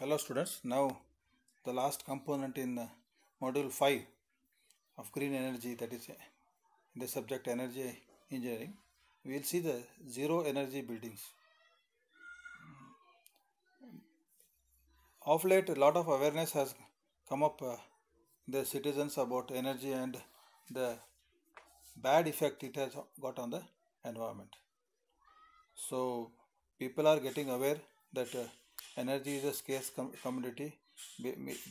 hello students now the last component in module 5 of green energy that is the subject energy engineering we will see the zero energy buildings of late a lot of awareness has come up uh, the citizens about energy and the bad effect it has got on the environment so people are getting aware that uh, Energy is a scarce com- commodity.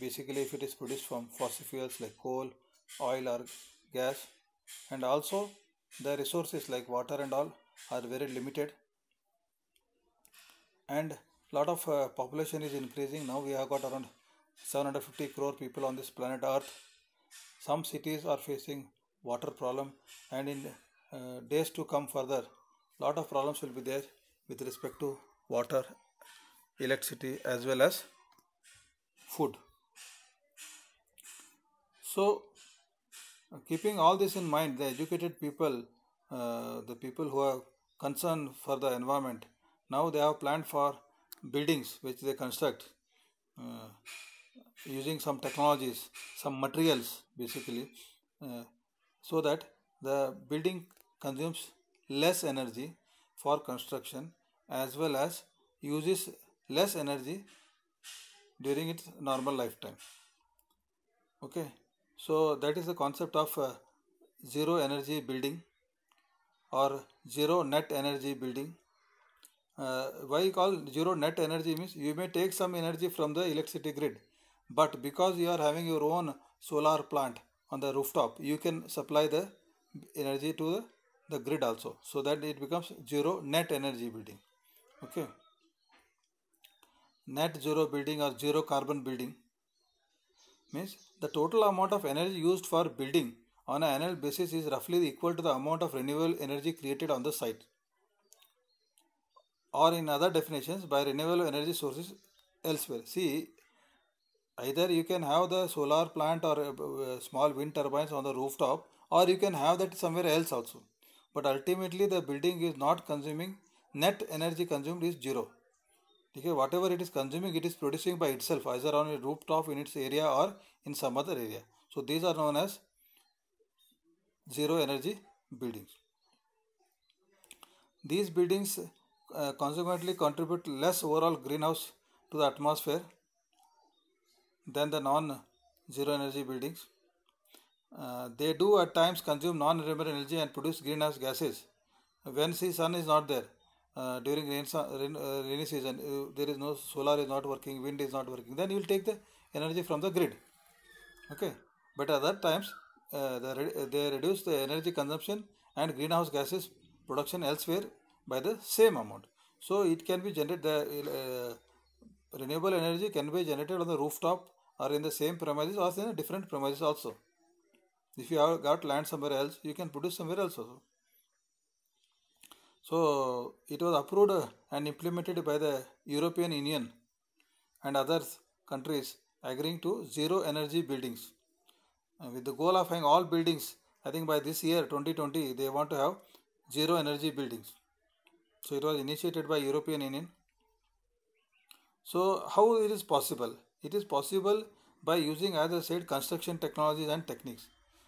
basically, if it is produced from fossil fuels like coal, oil, or gas, and also the resources like water and all are very limited. And lot of uh, population is increasing. Now we have got around 750 crore people on this planet Earth. Some cities are facing water problem, and in uh, days to come further, lot of problems will be there with respect to water electricity as well as food so uh, keeping all this in mind the educated people uh, the people who are concerned for the environment now they have planned for buildings which they construct uh, using some technologies some materials basically uh, so that the building consumes less energy for construction as well as uses less energy during its normal lifetime okay so that is the concept of uh, zero energy building or zero net energy building uh, why call zero net energy means you may take some energy from the electricity grid but because you are having your own solar plant on the rooftop you can supply the energy to the grid also so that it becomes zero net energy building okay net zero building or zero carbon building means the total amount of energy used for building on an annual basis is roughly equal to the amount of renewable energy created on the site or in other definitions by renewable energy sources elsewhere see either you can have the solar plant or uh, uh, small wind turbines on the rooftop or you can have that somewhere else also but ultimately the building is not consuming net energy consumed is zero Okay, whatever it is consuming, it is producing by itself, either on a rooftop in its area or in some other area. So these are known as zero energy buildings. These buildings uh, consequently contribute less overall greenhouse to the atmosphere than the non zero energy buildings. Uh, they do at times consume non renewable energy and produce greenhouse gases when the sun is not there. Uh, during rain, rain uh, rainy season uh, there is no solar is not working wind is not working then you will take the energy from the grid okay but other times uh, the, uh, they reduce the energy consumption and greenhouse gases production elsewhere by the same amount so it can be generated the renewable energy can be generated on the rooftop or in the same premises or in different premises also if you have got land somewhere else you can produce somewhere else also so it was approved and implemented by the European Union and other countries agreeing to zero energy buildings. And with the goal of having all buildings, I think by this year 2020, they want to have zero energy buildings. So it was initiated by European Union. So how it is possible? It is possible by using as I said construction technologies and techniques.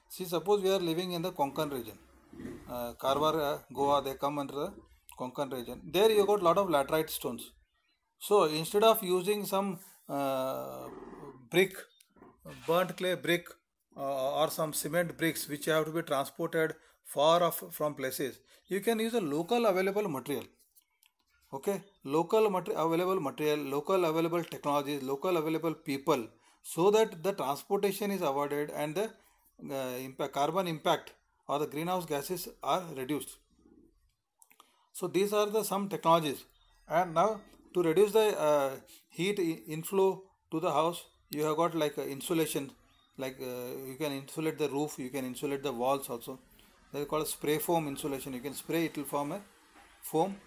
See suppose we are living in the Konkan region uh, Karwar, uh, Goa, they come under the Konkan region. There you got lot of laterite stones. So instead of using some uh, brick, burnt clay brick or some cement bricks which have to be transported far off from places, you can use a local available material okay local mater, available material local available technologies local available people so that the transportation is avoided and the uh, impact, carbon impact or the greenhouse gases are reduced. So these are the some technologies. And now to reduce the uh, heat inflow to the house, you have got like uh, insulation, like uh, you can insulate the roof, you can insulate the walls also. They are called spray foam insulation. You can spray it will form a foam.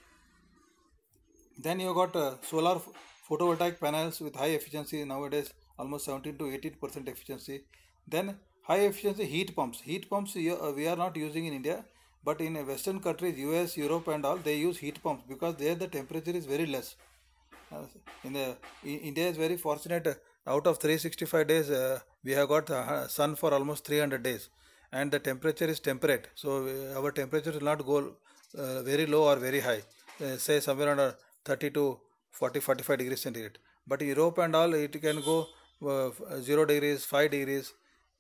Then you have got uh, solar photovoltaic panels with high efficiency nowadays, almost 17 to 18 percent efficiency. Then High efficiency heat pumps. Heat pumps uh, we are not using in India, but in Western countries, US, Europe, and all, they use heat pumps because there the temperature is very less. Uh, in the in India is very fortunate. Uh, out of 365 days, uh, we have got sun for almost 300 days, and the temperature is temperate. So our temperature will not go uh, very low or very high. say somewhere under 30 to 40, 45 degrees centigrade. But Europe and all, it can go 0 degrees, 5 degrees,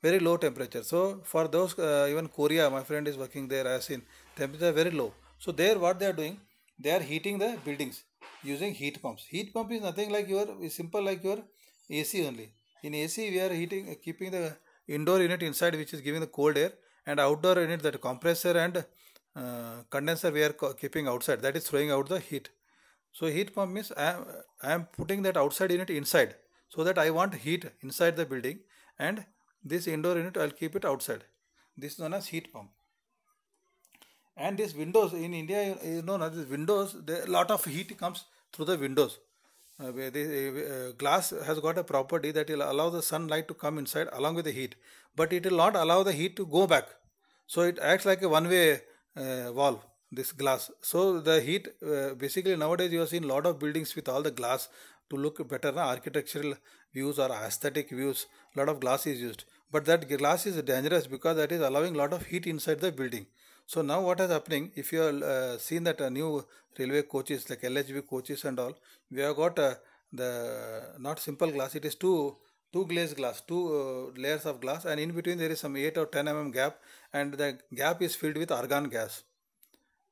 very low temperature so for those uh, even korea my friend is working there i have seen temperature very low so there what they are doing they are heating the buildings using heat pumps heat pump is nothing like your is simple like your ac only in ac we are heating uh, keeping the indoor unit inside which is giving the cold air and outdoor unit that compressor and uh, condenser we are keeping outside that is throwing out the heat so heat pump means I am, I am putting that outside unit inside so that i want heat inside the building and this indoor unit I will keep it outside. This is known as heat pump. And this windows in India is known as windows. A lot of heat comes through the windows. Uh, the uh, uh, glass has got a property that will allow the sunlight to come inside along with the heat, but it will not allow the heat to go back. So it acts like a one-way uh, valve this glass so the heat uh, basically nowadays you have seen lot of buildings with all the glass to look better na? architectural views or aesthetic views lot of glass is used but that glass is dangerous because that is allowing lot of heat inside the building so now what is happening if you have uh, seen that uh, new railway coaches like lhb coaches and all we have got uh, the not simple glass it is two two glazed glass two uh, layers of glass and in between there is some 8 or 10 mm gap and the gap is filled with argon gas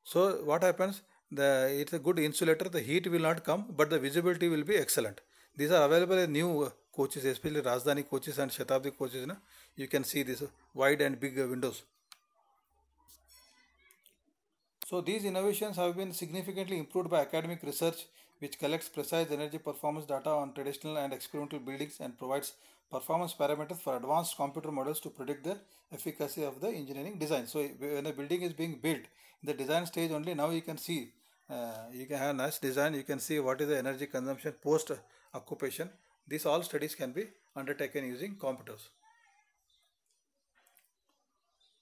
so what happens the it's a good insulator the heat will not come but the visibility will be excellent these are available in new uh, coaches especially rajdhani coaches and shatabdi coaches na? you can see this uh, wide and big uh, windows so these innovations have been significantly improved by academic research which collects precise energy performance data on traditional and experimental buildings and provides performance parameters for advanced computer models to predict the efficacy of the engineering design. So when a building is being built, the design stage only now you can see uh, you can have nice design you can see what is the energy consumption post occupation these all studies can be undertaken using computers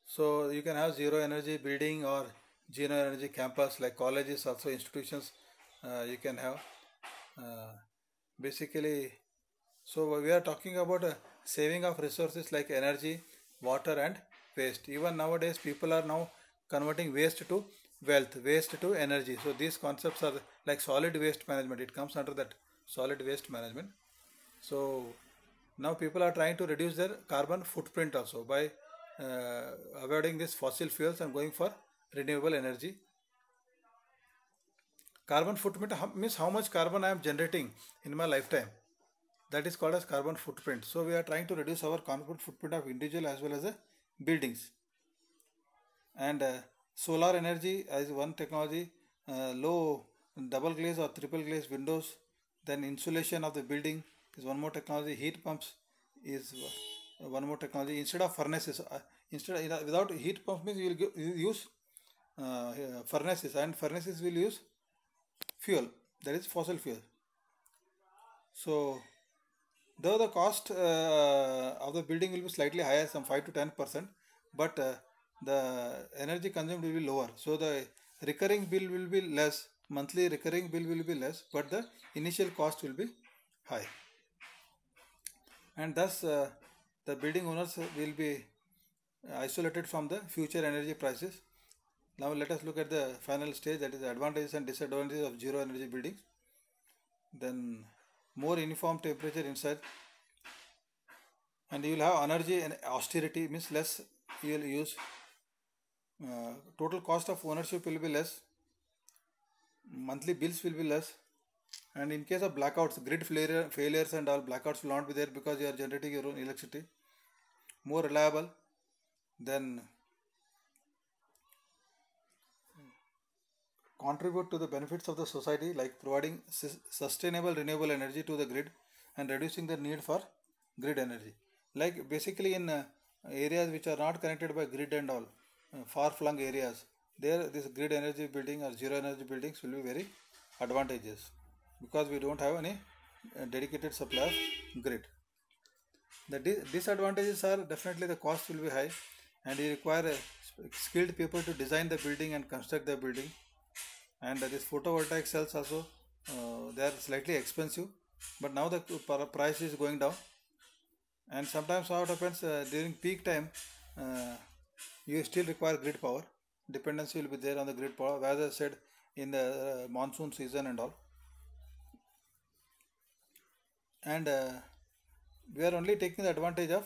so you can have zero energy building or zero energy campus like colleges also institutions uh, you can have uh, basically so we are talking about a uh, saving of resources like energy water and waste even nowadays people are now converting waste to wealth, waste to energy. So these concepts are like solid waste management. It comes under that solid waste management. So now people are trying to reduce their carbon footprint also by uh, avoiding these fossil fuels and going for renewable energy. Carbon footprint means how much carbon I am generating in my lifetime. That is called as carbon footprint. So we are trying to reduce our carbon footprint of individual as well as the buildings and uh, solar energy as one technology uh, low double glaze or triple glaze windows then insulation of the building is one more technology heat pumps is one more technology instead of furnaces uh, instead without heat pumps means you will give, use uh, uh, furnaces and furnaces will use fuel that is fossil fuel so though the cost uh, of the building will be slightly higher some 5 to 10 percent but the energy consumed will be lower. So the recurring bill will be less, monthly recurring bill will be less, but the initial cost will be high. And thus uh, the building owners will be isolated from the future energy prices. Now let us look at the final stage that is advantages and disadvantages of zero energy buildings. Then more uniform temperature inside and you will have energy and austerity means less you will use uh, total cost of ownership will be less monthly bills will be less and in case of blackouts grid failures and all blackouts will not be there because you are generating your own electricity more reliable then contribute to the benefits of the society like providing sustainable renewable energy to the grid and reducing the need for grid energy like basically in uh, areas which are not connected by grid and all Hmm, far flung areas there this grid energy building or zero energy buildings will be very advantageous because we don't have any uh, dedicated supply of grid the disadvantages are definitely the cost will be high and you require skilled people to design the building and construct the building and this photovoltaic cells also uh, they are slightly expensive but now the price is going down and sometimes what happens uh, during peak time uh, you still require grid power dependency will be there on the grid power as I said in the uh, monsoon season and all and uh, we are only taking the advantage of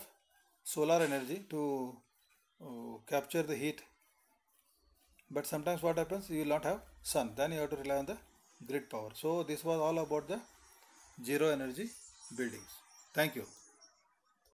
solar energy to uh, capture the heat but sometimes what happens you will not have sun then you have to rely on the grid power so this was all about the zero energy buildings thank you